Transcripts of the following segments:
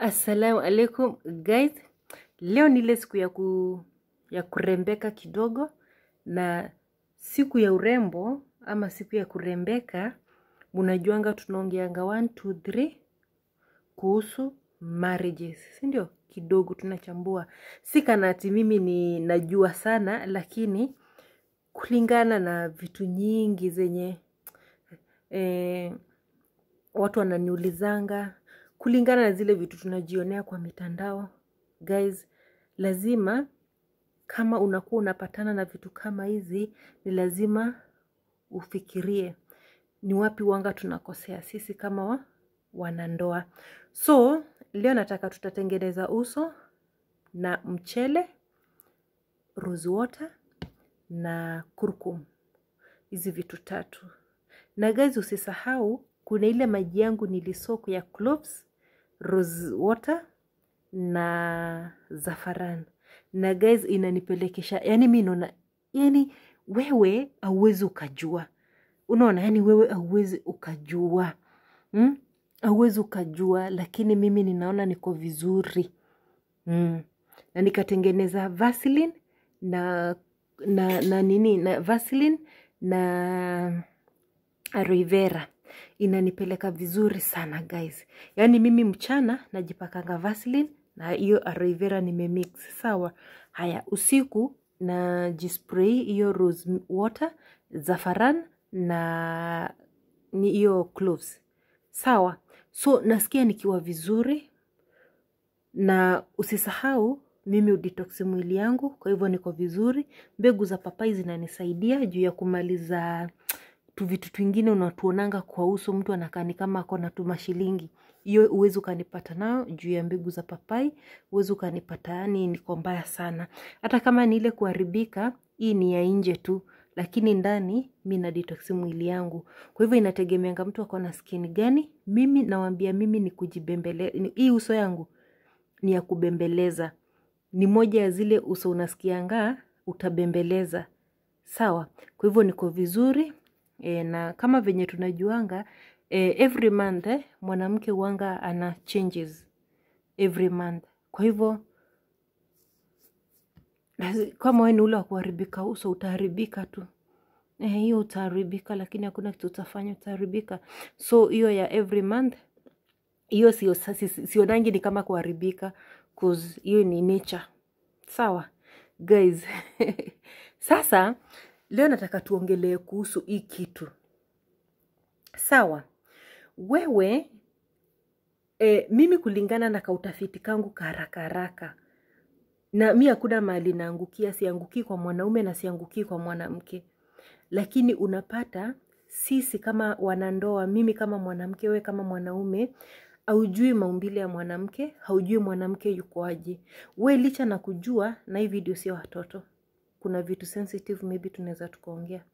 Assalamu alaikum guys, leo ni ile siku ya, ku, ya kurembeka kidogo, na siku ya urembo ama siku ya kurembeka, munajuanga tunaongeanga 1 2 3 kuhusu marriages, si ndio? Kidogo tunachambua, si kana ati mimi ni najua sana, lakini kulingana na vitu nyingi zenye eh, watu wananiulizanga kulingana na zile vitu tunajionea kwa mitandao guys lazima kama unakuwa unapatana na vitu kama hizi ni lazima ufikirie ni wapi wanga tunakosea sisi kama wa, wanandoa so leo nataka tutatengeneza uso na mchele rose water na kurkum hizi vitu tatu na guys usisahau kuna ile maji yangu nilisoko ya cloves rose water na zafaran na guys inanipelekesha yani mi naona yani wewe auwezi ukajua unaona yani wewe auwezi ukajua mm? auwezi ukajua lakini mimi ninaona niko vizuri mm. na nikatengeneza vaseline na na na nini na vaseline na rivera inanipeleka vizuri sana guys. Yaani mimi mchana najipakanga Vaseline na hiyo aloe vera nimemix. Sawa. Haya usiku najispray hiyo rose water, zafaran na ni hiyo cloves. Sawa. So nasikia nikiwa vizuri na usisahau mimi udetox mwili yangu, kwa hivyo niko vizuri. Mbegu za papai zinanisaidia juu ya kumaliza tu vitu twingine unatuonanga kwa uso, mtu anakani kama ako natuma shilingi hiyo, uwezi ukanipata nayo juu ya mbegu za papai, uwezi ukanipata. Yani niko mbaya sana, hata kama ni ile kuharibika, hii ni ya nje tu, lakini ndani mi na detox mwili yangu. Kwa hivyo inategemeanga mtu ako na skin gani. Mimi nawambia mimi ni kujibembele hii uso yangu ni ya kubembeleza, ni moja ya zile uso unasikianga utabembeleza. Sawa, kwa hivyo niko vizuri. E, na kama venye tunajuanga e, every month eh, mwanamke wanga ana changes every month. Kwa hivyo kama wewe ni ule wa kuharibika uso utaharibika tu. Eh, hiyo utaharibika, lakini hakuna kitu utafanya, utaharibika. So hiyo ya every month hiyo sio sionangi ni kama kuharibika cause hiyo ni nature. Sawa guys. Sasa Leo nataka tuongelee kuhusu hii kitu. Sawa. Wewe e, mimi kulingana na kautafiti kangu karaka haraka. Na mi hakuna mahali naangukia, siangukii kwa mwanaume na siangukii kwa mwanamke. Lakini unapata sisi kama wanandoa, mimi kama mwanamke, we kama mwanaume, haujui maumbile ya mwanamke, haujui mwanamke yuko aje. We licha na kujua, na hii video sio watoto kuna vitu sensitive maybe tunaweza tukaongea.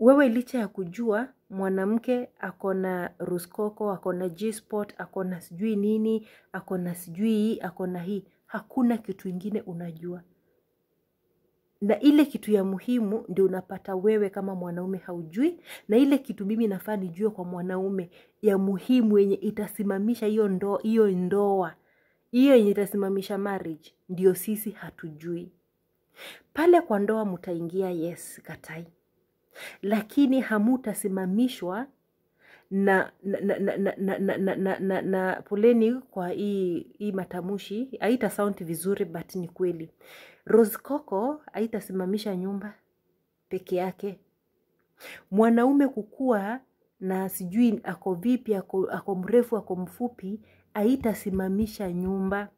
Wewe licha ya kujua mwanamke akona ruskoko, akona G-spot, akona sijui nini, akona sijui hii, akona hii, hakuna kitu ingine unajua na ile kitu ya muhimu ndio unapata wewe kama mwanaume haujui, na ile kitu mimi nafaa nijue kwa mwanaume ya muhimu yenye itasimamisha hiyo hiyo ndoa hiyo yenye itasimamisha marriage, ndio sisi hatujui. Pale kwa ndoa mutaingia yes, katai, lakini hamutasimamishwa na na, na, na, na, na, na, na, poleni kwa hii, hii matamushi haita sound vizuri but ni kweli. Rose Coco haitasimamisha nyumba peke yake. Mwanaume kukua na sijui ako vipi, ako, ako mrefu, ako mfupi, haitasimamisha nyumba.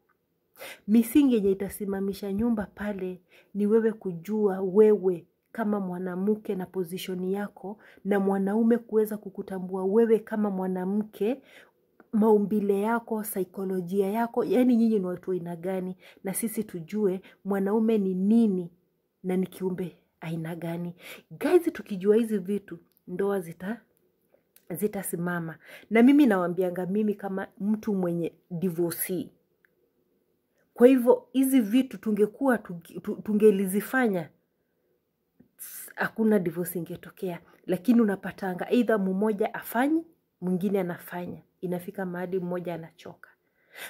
Misingi yenye itasimamisha nyumba pale ni wewe kujua wewe kama mwanamke na pozishoni yako na mwanaume kuweza kukutambua wewe kama mwanamke maumbile yako, saikolojia yako, yaani nyinyi ni watu aina gani, na sisi tujue mwanaume ni nini na ni kiumbe aina gani. Guys, tukijua hizi vitu ndoa zita zitasimama. Na mimi nawambianga mimi kama mtu mwenye divorcee kwa hivyo hizi vitu tungekuwa tungelizifanya hakuna divorce ingetokea, lakini unapatanga aidha mmoja afanyi mwingine anafanya, inafika mahali mmoja anachoka.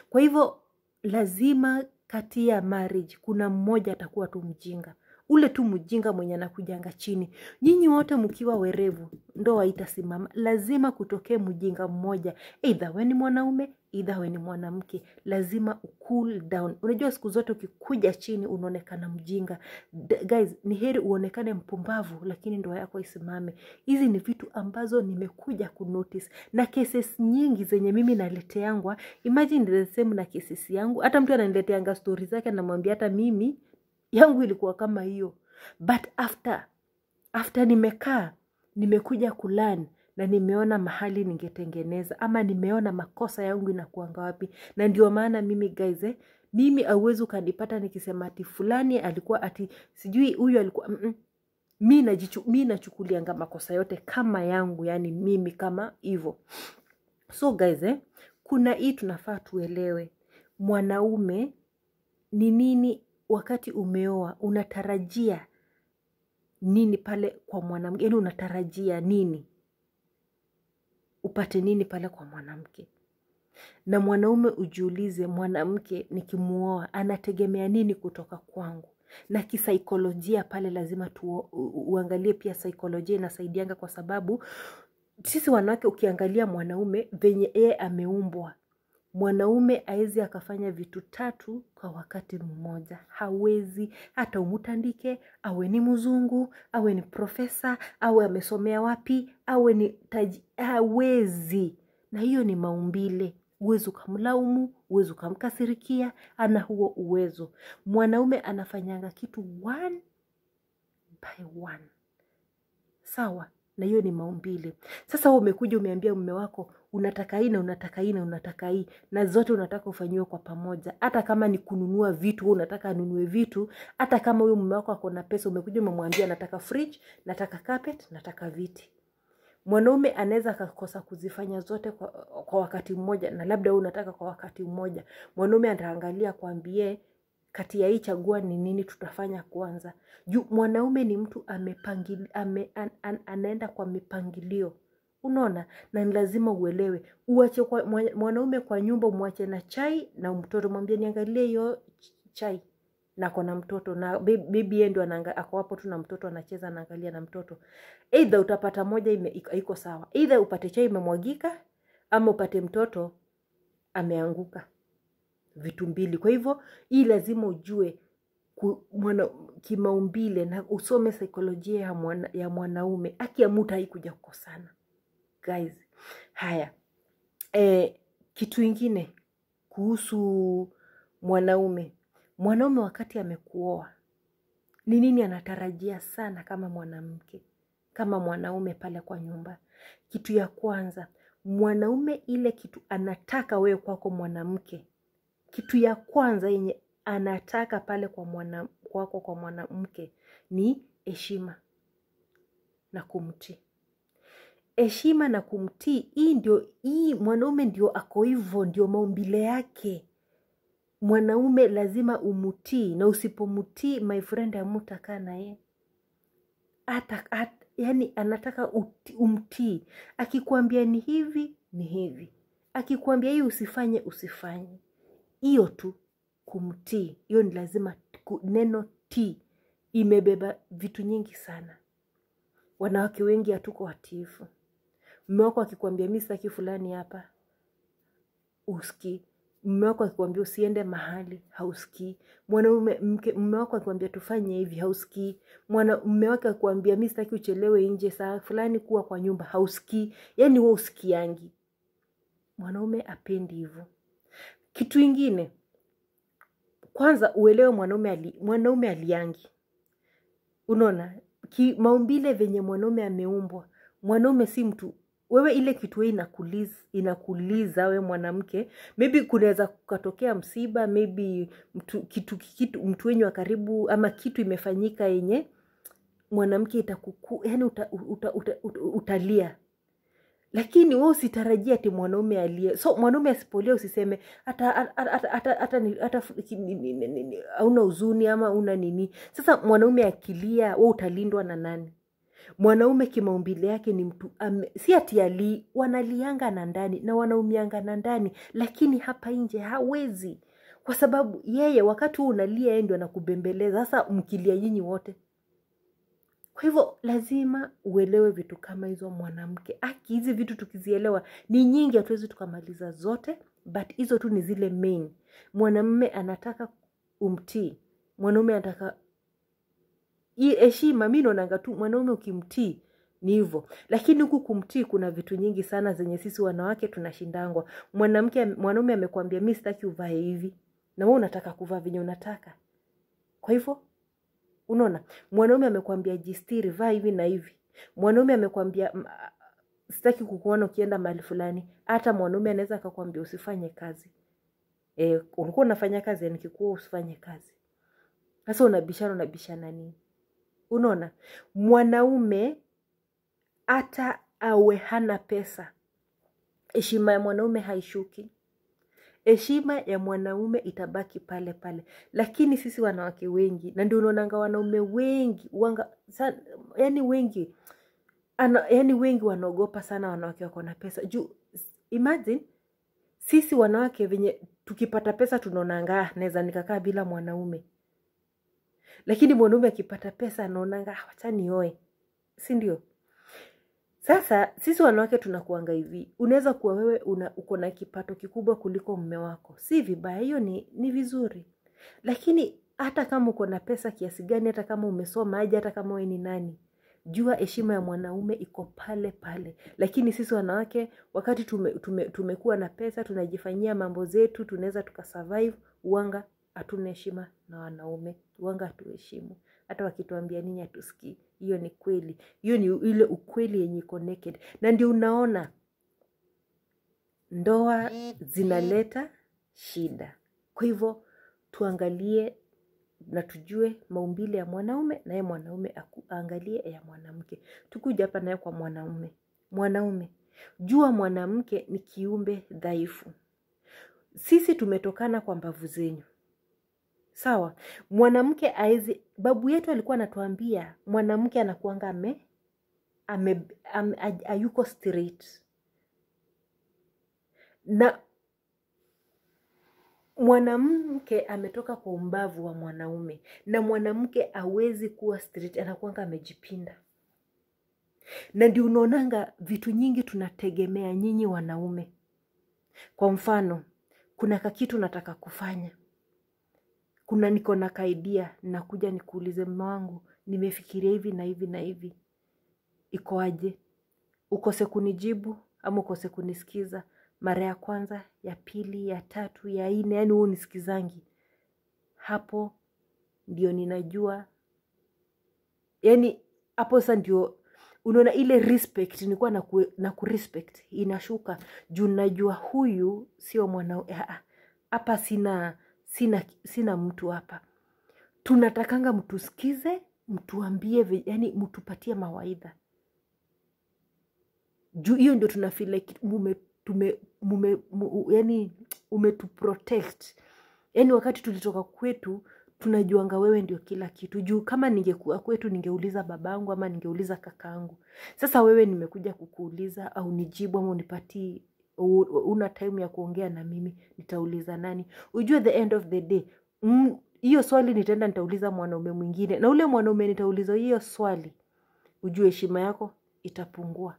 Kwa hivyo lazima kati ya marriage kuna mmoja atakuwa tu mjinga ule tu mjinga mwenye anakujanga chini. Nyinyi wote mkiwa werevu, ndoa itasimama. Lazima kutokee mjinga mmoja, either we ni mwanaume either we ni mwanamke, lazima cool down. Unajua siku zote ukikuja chini unaonekana mjinga. D guys, ni heri uonekane mpumbavu lakini ndoa yako isimame. Hizi ni vitu ambazo nimekuja kunotice na cases nyingi zenye mimi naleteangwa. Imagine the same na cases yangu, hata mtu ananileteanga stori zake, anamwambia hata mimi yangu ilikuwa kama hiyo but after after nimekaa nimekuja kulan na nimeona mahali ningetengeneza ama nimeona makosa yangu inakuanga wapi na ndio maana mimi guys eh, mimi auwezi ukanipata nikisema ati fulani alikuwa ati sijui huyu alikuwa mm -mm. mi najichu, mi nachukulianga makosa yote kama yangu yani mimi kama hivyo so guys eh, kuna hii tunafaa tuelewe mwanaume ni nini wakati umeoa unatarajia nini pale kwa mwanamke yani unatarajia nini upate nini pale kwa mwanamke na mwanaume ujiulize mwanamke nikimuoa anategemea nini kutoka kwangu na kisaikolojia pale lazima tuuangalie uangalie pia saikolojia inasaidianga kwa sababu sisi wanawake ukiangalia mwanaume venye yeye ameumbwa mwanaume aweze akafanya vitu tatu kwa wakati mmoja. Hawezi hata umutandike, awe ni mzungu, awe ni profesa, awe amesomea wapi, awe ni taji, hawezi. Na hiyo ni maumbile. Uwezi ukamlaumu, uwezi ukamkasirikia, ana huo uwezo. Mwanaume anafanyanga kitu one by one. Sawa, na hiyo ni maumbile. Sasa umekuja umeambia mume wako unataka hii na unataka hii na unataka hii na zote unataka ufanyiwe kwa pamoja hata kama ni kununua vitu wewe unataka anunue vitu hata kama huyo mume wako ako na pesa umekuja umemwambia nataka fridge nataka carpet nataka viti mwanaume anaweza akakosa kuzifanya zote kwa, kwa wakati mmoja na labda unataka kwa wakati mmoja mwanaume ataangalia kwambie kati ya hii chagua ni nini tutafanya kwanza juu mwanaume ni mtu amepangili, ame, an, an, anaenda kwa mipangilio unaona na ni lazima uelewe uache kwa, mwanaume kwa nyumba umwache na chai na mtoto mwambie niangalie hiyo chai na ako na mtoto na bibi yeye ndio ako hapo tu na mtoto anacheza anaangalia na mtoto either utapata moja ime, iko sawa either upate chai imemwagika ama upate mtoto ameanguka vitu mbili kwa hivyo hii lazima ujue mwana, kimaumbile na usome saikolojia ya, mwanaume akiamuta ya haikuja kukosana guys haya e, kitu ingine kuhusu mwanaume mwanaume wakati amekuoa ni nini anatarajia sana kama mwanamke kama mwanaume pale kwa nyumba kitu ya kwanza mwanaume ile kitu anataka wewe kwako mwanamke kitu ya kwanza yenye anataka pale kwa mwana, kwako kwa mwanamke ni heshima na kumtii heshima na kumtii. Hii ndio hii, mwanaume ndio ako hivyo, ndio maumbile yake. Mwanaume lazima umutii, na usipomutii my friend, hamutakaa naye hata at, yani anataka uti, umtii. Akikwambia ni hivi ni hivi, akikwambia hii usifanye usifanye, hiyo tu kumtii. Hiyo ni lazima, neno tii imebeba vitu nyingi sana. Wanawake wengi hatuko watiifu mume wako akikwambia mi staki fulani hapa uskii mume wako akikwambia usiende mahali hauskii mwanaume mume wako akikwambia tufanye hivi hauskii mwana mume wake akikwambia mi staki uchelewe nje saa fulani kuwa kwa nyumba hauskii yani huwa usikiangi mwanaume apendi hivyo kitu ingine kwanza uelewe mwanaume ali, mwanaume aliangi unaona maumbile venye mwanaume ameumbwa mwanaume si mtu wewe ile kitu inakuliza, inakuliza we mwanamke, maybe kunaweza kukatokea msiba, maybe mtu, kitu, kitu, mtu wenyu wa karibu ama kitu imefanyika yenye mwanamke itakuku, yani uta, uta, uta, uta, utalia lakini we usitarajia ati mwanaume alie so mwanaume asipolia usiseme hata hauna huzuni ama una nini sasa mwanaume akilia we utalindwa na nani mwanaume kimaumbile yake ni mtu um, si ati ali wanalianga na ndani na wanaumianga na ndani lakini hapa nje hawezi kwa sababu yeye wakati huu unalia yeye ndio anakubembeleza sasa mkilia nyinyi wote kwa hivyo lazima uelewe vitu kama hizo mwanamke aki hizi vitu tukizielewa ni nyingi hatuwezi tukamaliza zote but hizo tu ni zile main mwanamme anataka umtii mwanaume anataka heshima mi naonanga tu mwanaume ukimtii ni hivyo lakini huku kumtii kuna vitu nyingi sana zenye sisi wanawake tunashindangwa mwanamke mwanaume amekwambia mi sitaki uvae hivi na we unataka kuvaa venye unataka kwa hivyo unaona mwanaume amekwambia jistiri vaa hivi na hivi mwanaume amekwambia sitaki kukuona ukienda mahali fulani hata mwanaume anaweza akakwambia usifanye kazi e, ulikuwa unafanya kazi nikikuwa usifanye kazi sasa unabishana unabishana nini Unaona, mwanaume hata awe hana pesa, heshima ya mwanaume haishuki. Heshima ya mwanaume itabaki pale pale, lakini sisi wanawake wengi, na ndio unaonanga wanaume wengi wanga, san, yani wengi ana, yani wengi wanaogopa sana wanawake wako na pesa juu. Imagine sisi wanawake venye tukipata pesa tunaonanga ah, naweza nikakaa bila mwanaume lakini mwanaume akipata pesa anaonanga ah, wacha nioe, si ndio? Sasa sisi wanawake tunakuanga hivi, unaweza kuwa wewe una, uko na kipato kikubwa kuliko mme wako, si vibaya, hiyo ni, ni vizuri, lakini hata kama uko na pesa kiasi gani, hata kama umesoma aje, hata kama wewe ni nani, jua heshima ya mwanaume iko pale pale. Lakini sisi wanawake wakati tume, tume, tumekuwa na pesa tunajifanyia mambo zetu, tunaweza tukasurvive. Uanga hatuna heshima na wanaume wanga tuheshimu hata wakituambia nini atusikii hiyo ni kweli hiyo ni ile ukweli yenye iko naked na ndio unaona ndoa zinaleta shida kwa hivyo tuangalie na tujue maumbile ya mwanaume naye mwanaume aangalie ya mwanamke tukuja hapa naye kwa mwanaume mwanaume jua mwanamke ni kiumbe dhaifu sisi tumetokana kwa mbavu zenyu sawa mwanamke aezi babu yetu alikuwa anatuambia mwanamke anakuanga ame, ame, ame ayuko straight na mwanamke ametoka kwa umbavu wa mwanaume na mwanamke awezi kuwa straight anakuanga amejipinda na ndio unaonanga vitu nyingi tunategemea nyinyi wanaume kwa mfano kuna kakitu nataka kufanya kuna niko na kaidia nakuja nikuulize mume wangu nimefikiria hivi na hivi na hivi iko aje ukose kunijibu ama ukose kunisikiza mara ya kwanza ya pili ya tatu ya nne yaani huu nisikizangi hapo ndio ninajua yaani hapo sasa ndio unaona ile respect nilikuwa na, ku, na kurespect inashuka juu najua huyu sio mwana ah, ah, hapa sina sina, sina mtu hapa. Tunatakanga mtusikize, mtuambie, yani mtupatie mawaidha juu hiyo ndio tuna feel like mume, tume, mume, yani umetuprotect yani wakati tulitoka kwetu tunajuanga wewe ndio kila kitu juu kama ningekuwa kwetu ningeuliza babangu ama ningeuliza kakaangu sasa wewe nimekuja kukuuliza au nijibu ama unipatie una time ya kuongea na mimi nitauliza nani ujue the end of the day mm, hiyo mm, swali nitaenda nitauliza mwanaume mwingine na ule mwanaume nitauliza hiyo swali ujue heshima yako itapungua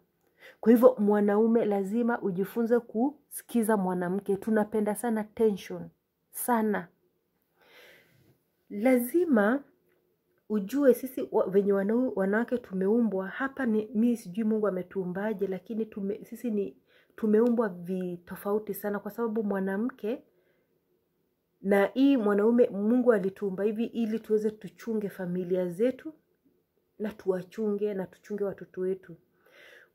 kwa hivyo mwanaume lazima ujifunze kusikiza mwanamke tunapenda sana tension sana lazima ujue sisi venye wanawake tumeumbwa hapa ni mi sijui mungu ametuumbaje lakini tume, sisi ni tumeumbwa vitofauti sana kwa sababu mwanamke na hii mwanaume mungu alituumba hivi ili tuweze tuchunge familia zetu na tuwachunge na tuchunge watoto wetu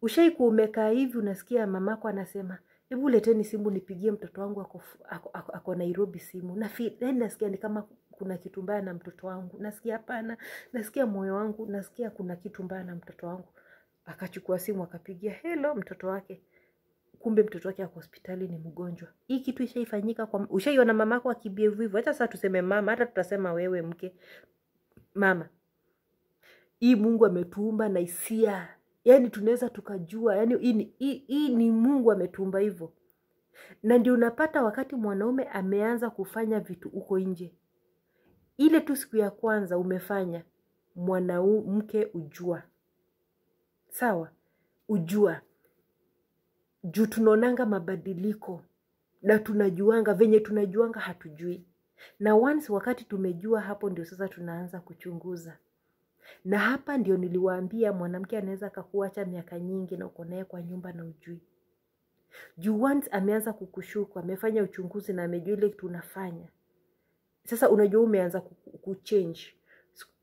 ushaiku umekaa hivi unasikia mamako anasema hebu leteni simu nipigie mtoto wangu ako, ako, ako, ako nairobi simu na yaani nasikia ni kama kuna kitu mbaya na mtoto wangu nasikia hapana nasikia moyo wangu nasikia kuna kitu mbaya na mtoto wangu akachukua simu akapigia helo mtoto wake kumbe mtoto wake ako hospitali ni mgonjwa hii kitu ishaifanyika kwa ushaiona mamako akibia hivyo hata sasa tuseme mama hata tutasema wewe mke mama hii mungu ametuumba na hisia yani tunaweza tukajua yani hii, hii, hii ni mungu ametuumba hivyo na ndio unapata wakati mwanaume ameanza kufanya vitu huko nje ile tu siku ya kwanza umefanya mwanamke ujua sawa ujua juu tunaonanga mabadiliko na tunajuanga venye tunajuanga hatujui na once wakati tumejua hapo ndio sasa tunaanza kuchunguza na hapa ndio niliwaambia mwanamke anaweza akakuacha miaka nyingi na uko naye kwa nyumba na ujui juu once ameanza kukushuku amefanya uchunguzi na amejua ile kitu unafanya sasa unajua umeanza kuchange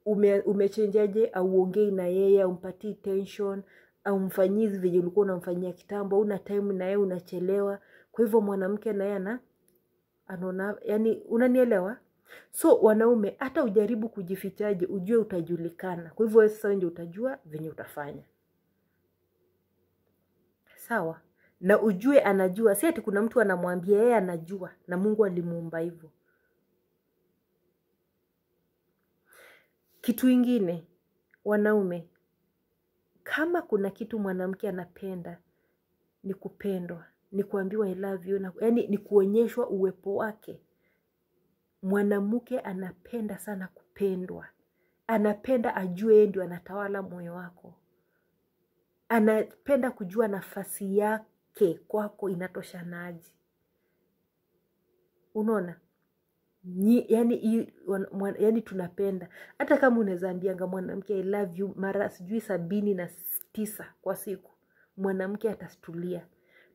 ume, umechenjaje auongei na yeye umpatii tension aumfanyii venye ulikuwa unamfanyia kitambo una time na yeye unachelewa kwa hivyo mwanamke na yeye ana anaona yani unanielewa so wanaume hata ujaribu kujifichaje ujue utajulikana kwa hivyo sasa ndio utajua venye utafanya sawa na ujue anajua si ati kuna mtu anamwambia yeye anajua na mungu alimuumba hivyo kitu ingine wanaume kama kuna kitu mwanamke anapenda ni kupendwa, ni kuambiwa I love you, yani ni kuonyeshwa uwepo wake. Mwanamke anapenda sana kupendwa, anapenda ajue yeye ndio anatawala moyo wako, anapenda kujua nafasi yake kwako inatoshanaje. Unaona, ni, yani, mwana, yani tunapenda hata kama unaweza ambianga mwanamke i love you mara sijui sabini na tisa kwa siku mwanamke atastulia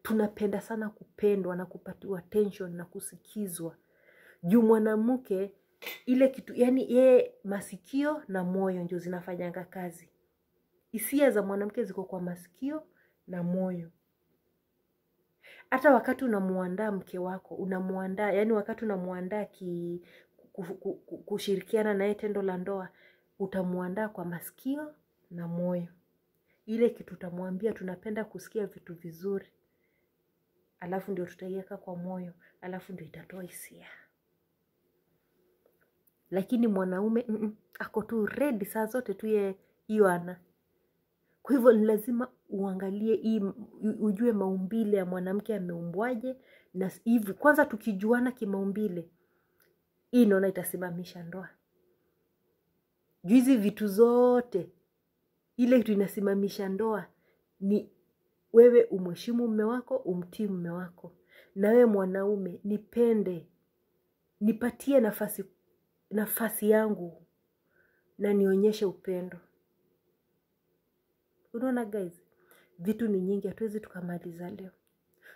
tunapenda sana kupendwa na kupatiwa tension na kusikizwa juu mwanamke ile kitu yani yeye masikio na moyo ndio zinafanyanga kazi hisia za mwanamke ziko kwa masikio na moyo hata wakati unamuandaa mke wako unamuandaa yani wakati unamuandaa ki kushirikiana naye tendo la ndoa utamuandaa kwa masikio na moyo ile kitu utamwambia tunapenda kusikia vitu vizuri alafu ndio tutaiweka kwa moyo alafu ndio itatoa hisia lakini mwanaume mm -mm, ako tu redi saa zote tuye hiyo ana kwa hivyo ni lazima uangalie hii ujue maumbile ya mwanamke ameumbwaje na hivi kwanza tukijuana kimaumbile hii naona itasimamisha ndoa juu hizi vitu zote ile kitu inasimamisha ndoa ni wewe umheshimu mme wako umtii mme wako na wewe mwanaume nipende nipatie nafasi nafasi yangu na nionyeshe upendo Unaona guys, vitu ni nyingi, hatuwezi tukamaliza leo,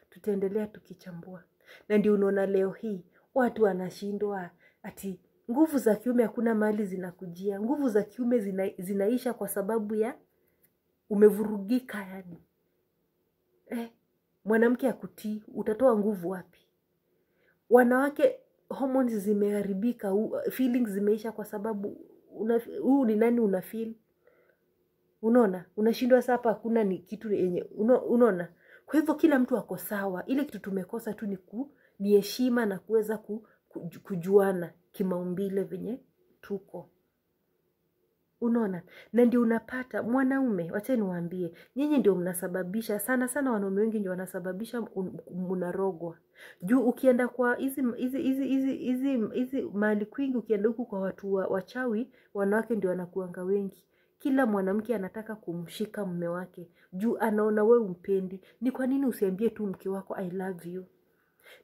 tutaendelea tukichambua. Na ndio unaona leo hii watu wanashindwa ati nguvu za kiume hakuna mali zinakujia, nguvu za kiume zina, zinaisha kwa sababu ya umevurugika yani. Eh, mwanamke akutii utatoa nguvu wapi? Wanawake hormones zimeharibika, feelings zimeisha kwa sababu huu ni nani una feel unaona unashindwa sasa hapa hakuna ni kitu yenye unaona kwa hivyo kila mtu ako sawa ile kitu tumekosa tu ni ku ni heshima na kuweza ku, ku, kujuana kimaumbile venye tuko unaona na ndio unapata mwanaume wacha niwaambie nyinyi ndio mnasababisha sana sana wanaume wengi ndio wanasababisha mnarogwa juu ukienda kwa hizi hizi hizi hizi hizi kwingi ukienda huku kwa watu wa, wachawi wanawake ndio wanakuanga wengi kila mwanamke anataka kumshika mme wake juu anaona we umpendi. Ni kwa nini usiambie tu mke wako I love you?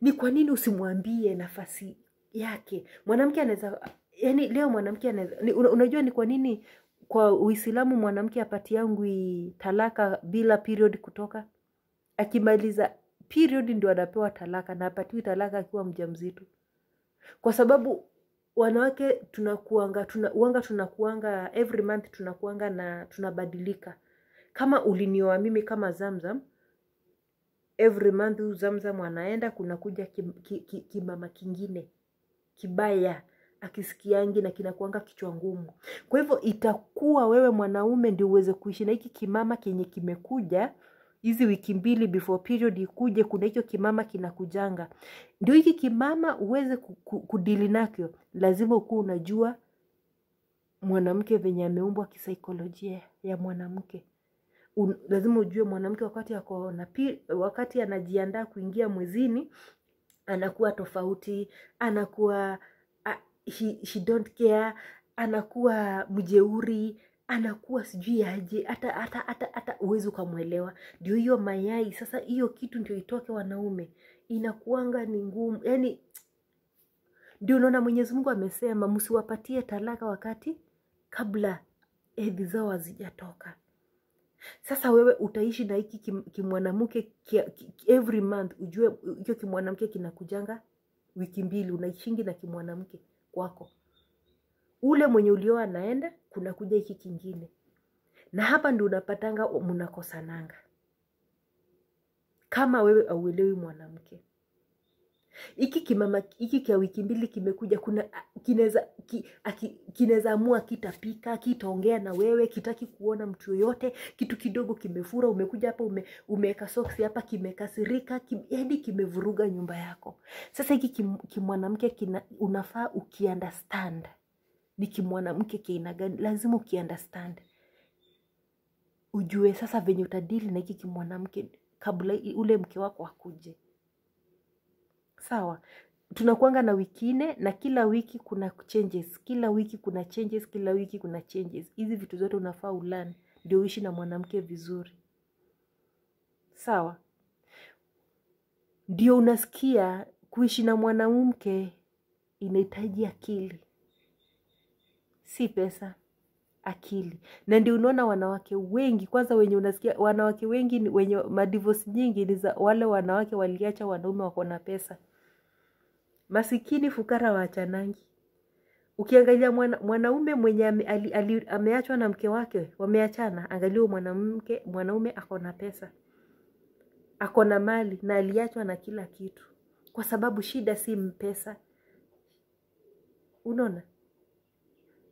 Ni kwa nini usimwambie nafasi yake? Mwanamke anaweza yani, leo mwanamke anaweza unajua, ni kwa nini kwa Uislamu mwanamke yangu talaka bila period kutoka, akimaliza period ndio anapewa talaka, na apatiwi talaka akiwa mjamzito kwa sababu wanawake tunakuanga tuna, uanga tunakuanga every month tunakuanga na tunabadilika kama ulinioa mimi kama zamzam every month huyu zamzam anaenda kunakuja kimama ki, ki, ki kingine kibaya akisikiangi na kinakuanga kichwa ngumu kwa hivyo itakuwa wewe mwanaume ndio uweze kuishi na hiki kimama kenye kimekuja hizi wiki mbili before period ikuje, kuna hicho kimama kinakujanga, ndio hiki kimama uweze kudili nakyo, lazima ukuwa unajua mwanamke venye ameumbwa kisaikolojia ya mwanamke. Un, lazima ujue mwanamke wakati ako na wakati anajiandaa kuingia mwezini anakuwa tofauti, anakuwa uh, she, she don't care, anakuwa mjeuri, anakuwa sijui aje hata hata hata hata uwezi ukamwelewa ndio hiyo mayai sasa hiyo kitu ndio itoke wanaume inakuanga ni ngumu yani ndio unaona mwenyezi mungu amesema msiwapatie talaka wakati kabla hedhi zao hazijatoka sasa wewe utaishi na hiki kimwanamke ki, ki, every month ujue hiyo kimwanamke kinakujanga wiki mbili unaishingi na kimwanamke kwako ule mwenye ulioa anaenda, kuna kuja hiki kingine, na hapa ndio unapatanga mnakosananga kama wewe auelewi mwanamke. iki kimama iki kia wiki mbili kimekuja, kuna kinaweza ki, kinaweza amua kitapika, kitaongea na wewe, kitaki kuona mtu yoyote. Kitu kidogo kimefura, umekuja hapa ume, umeweka socks hapa, kimekasirika kim, yaani kimevuruga nyumba yako. Sasa hiki kimwanamke kim, unafaa ukiunderstand ni kimwanamke kiaina gani lazima ukiunderstand ujue sasa venye utadili na hiki kimwanamke kabla ule mke wako akuje sawa tunakuanga na wiki nne na kila wiki kuna changes kila wiki kuna changes kila wiki kuna changes hizi vitu zote unafaa ulan ndio uishi na mwanamke vizuri sawa ndio unasikia kuishi na mwanamke inahitaji akili si pesa akili na ndio unaona wanawake wengi kwanza wenye unasikia wanawake wengi wenye madivosi nyingi ni za wale wanawake waliacha wanaume wako na pesa masikini fukara waachanangi ukiangalia mwanaume mwenye ameachwa na mke wake wameachana angalia mwanamke mwanaume ako na pesa ako na mali na aliachwa na kila kitu kwa sababu shida si mpesa unaona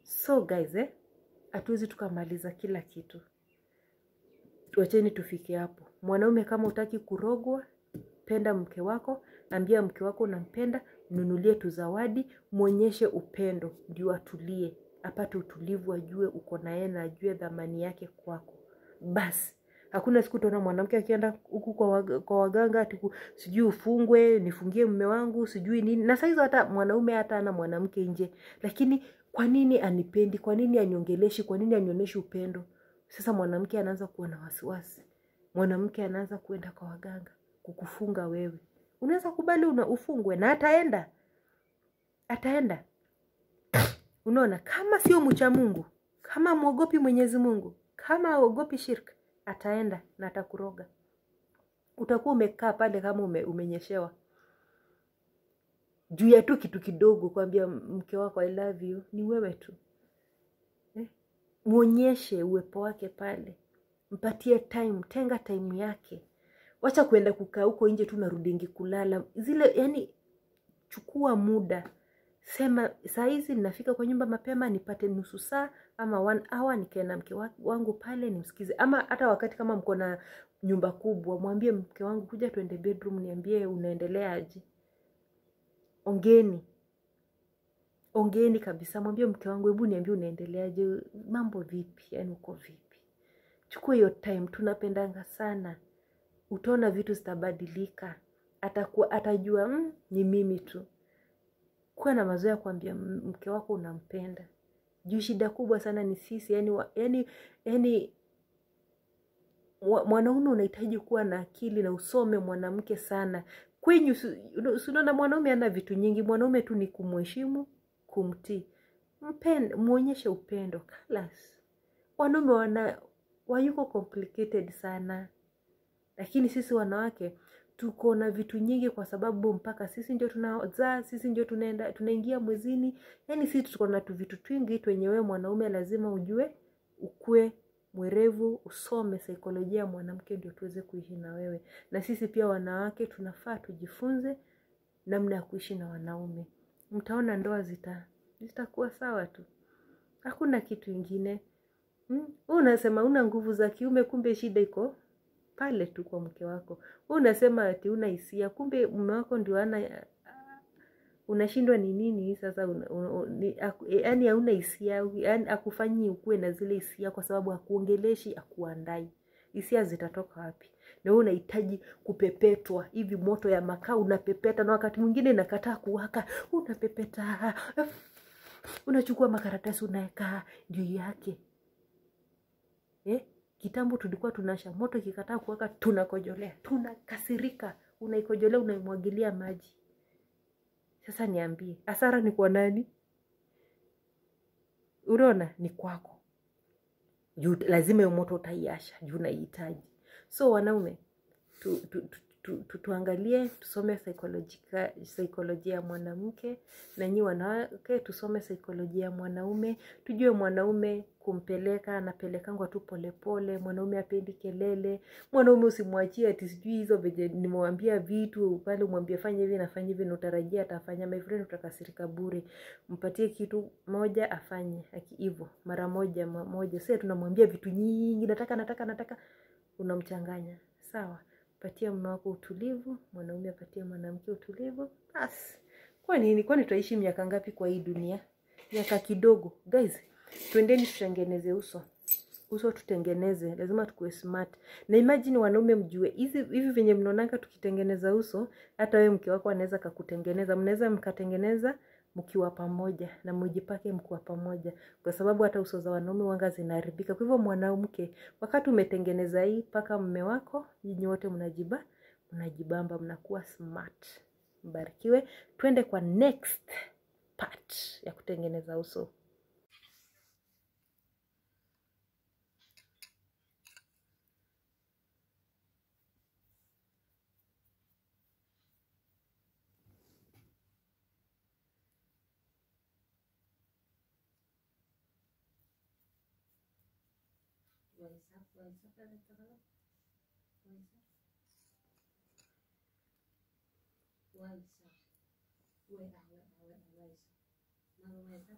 So guys, eh, hatuwezi tukamaliza kila kitu. Wacheni tufike hapo. Mwanaume kama utaki kurogwa, penda mke wako, ambia mke wako unampenda, mnunulie tu zawadi, mwonyeshe upendo ndio atulie, apate utulivu, ajue uko na yeye na ajue dhamani yake kwako. Basi hakuna siku utaona mwanamke akienda huku kwa, kwa waganga ati sijui ufungwe nifungie mume wangu sijui nini. Na saizo hata mwanaume hata ana mwanamke nje, lakini kwa nini anipendi kwa nini aniongeleshi kwa nini anionyeshi upendo sasa mwanamke anaanza kuwa na wasiwasi mwanamke anaanza kuenda kwa waganga kukufunga wewe unaweza kubali una ufungwe na ataenda ataenda unaona kama sio mcha mungu kama mwogopi mwenyezi mungu kama aogopi shirka ataenda na atakuroga utakuwa umekaa pale kama ume, umenyeshewa juu ya tu kitu kidogo kuambia mke wako i love you ni wewe tu eh? mwonyeshe uwepo wake pale mpatie time tenga time yake wacha kuenda kukaa huko nje tu narudingi kulala zile yani chukua muda sema saa hizi ninafika kwa nyumba mapema nipate nusu saa ama one hour nikae na mke wangu pale nimsikize ama hata wakati kama mko na nyumba kubwa mwambie mke wangu kuja tuende bedroom niambie unaendeleaje ongeni ongeni kabisa mwambie mke wangu hebu niambie unaendeleaje mambo vipi yani uko vipi chukua hiyo time tunapendanga sana utaona vitu zitabadilika atakuwa atajua mm, ni mimi tu kuwa na mazoea ya kuambia mke wako unampenda juu shida kubwa sana ni sisi yani, wa, yani, yani mwanaume unahitaji kuwa na akili na usome mwanamke sana kwenyu sinaona mwanaume ana vitu nyingi mwanaume tu ni kumheshimu kumtii mpende muonyeshe upendo kalas wanaume wana wayuko complicated sana lakini sisi wanawake tuko na vitu nyingi kwa sababu mpaka sisi ndio tunazaa sisi ndio tunaenda tunaingia mwezini yani sisi tuko na tu vitu twingi twenyewe mwanaume lazima ujue ukue mwerevu usome saikolojia ya mwanamke ndio tuweze kuishi na wewe na sisi pia wanawake tunafaa tujifunze namna ya kuishi na wanaume mtaona ndoa zita zitakuwa sawa tu hakuna kitu ingine hmm? unasema una nguvu za kiume kumbe shida iko pale tu kwa mke wako unasema ati una hisia kumbe mume wako ndio ana unashindwa ni nini sasa yaani hauna hisia akufanyi ukuwe na zile hisia kwa sababu akuongeleshi akuandai hisia zitatoka wapi na wewe unahitaji kupepetwa hivi moto ya makaa unapepeta na wakati mwingine nakataa kuwaka unapepeta unachukua makaratasi unaweka juu yake eh? kitambo tulikuwa tunasha moto kikataa kuwaka tunakojolea tunakasirika unaikojolea unaimwagilia maji sasa niambie, hasara ni kwa nani? Unaona, ni kwako juu lazima hiyo moto utaiasha juu naihitaji. So wanaume tu, tu, tu, tu, tuangalie tusome saikolojia ya mwanamke na nyi wanawake tusome saikolojia ya mwanaume tujue mwanaume kumpeleka anapelekangwa tu polepole mwanaume apendi kelele mwanaume usimwachie ati sijui hizo venye nimwambia vitu pale umwambie fanye hivi nafanya hivi nautarajia atafanya my friend utakasirika bure mpatie kitu moja afanye hivyo mara moja moja sie tunamwambia vitu nyingi nataka nataka nataka unamchanganya sawa patia mume wako utulivu, mwanaume apatie mwanamke utulivu. Basi kwa nini? Kwani tutaishi miaka ngapi kwa hii dunia? Miaka kidogo. Guys, twendeni tutengeneze uso uso tutengeneze, lazima tukue smart. Na imagine wanaume mjue hizi hivi venye mnaonanga tukitengeneza uso, hata wewe mke wako anaweza kakutengeneza, mnaweza mkatengeneza mkiwa pamoja na pake mkiwa pamoja, kwa sababu hata uso za wanaume wanga zinaharibika. Kwa hivyo, mwanamke, wakati umetengeneza hii paka mme wako, nyinyi wote mnajiba mnajibamba, mnakuwa smart. Mbarikiwe, twende kwa next part ya kutengeneza uso. Waysa planetagada waysa waysa way ah way ah way ah waysa nada waysa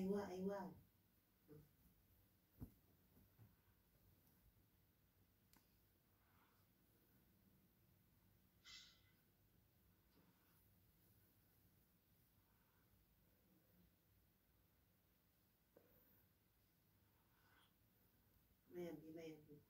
哎哇哎哇，慢一点慢